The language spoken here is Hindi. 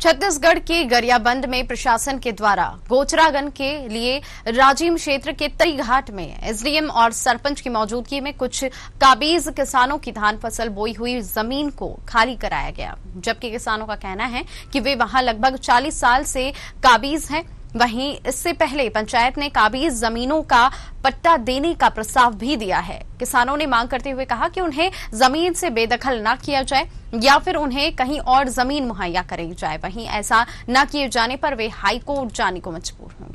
छत्तीसगढ़ के गरियाबंद में प्रशासन के द्वारा गोचरागन के लिए राजीम क्षेत्र के तई घाट में एसडीएम और सरपंच की मौजूदगी में कुछ काबीज किसानों की धान फसल बोई हुई जमीन को खाली कराया गया जबकि किसानों का कहना है कि वे वहां लगभग 40 साल से काबीज हैं वहीं इससे पहले पंचायत ने काबीज जमीनों का पट्टा देने का प्रस्ताव भी दिया है किसानों ने मांग करते हुए कहा कि उन्हें जमीन से बेदखल न किया जाए या फिर उन्हें कहीं और जमीन मुहैया कराई जाए वहीं ऐसा न किए जाने पर वे हाईकोर्ट जाने को मजबूर हों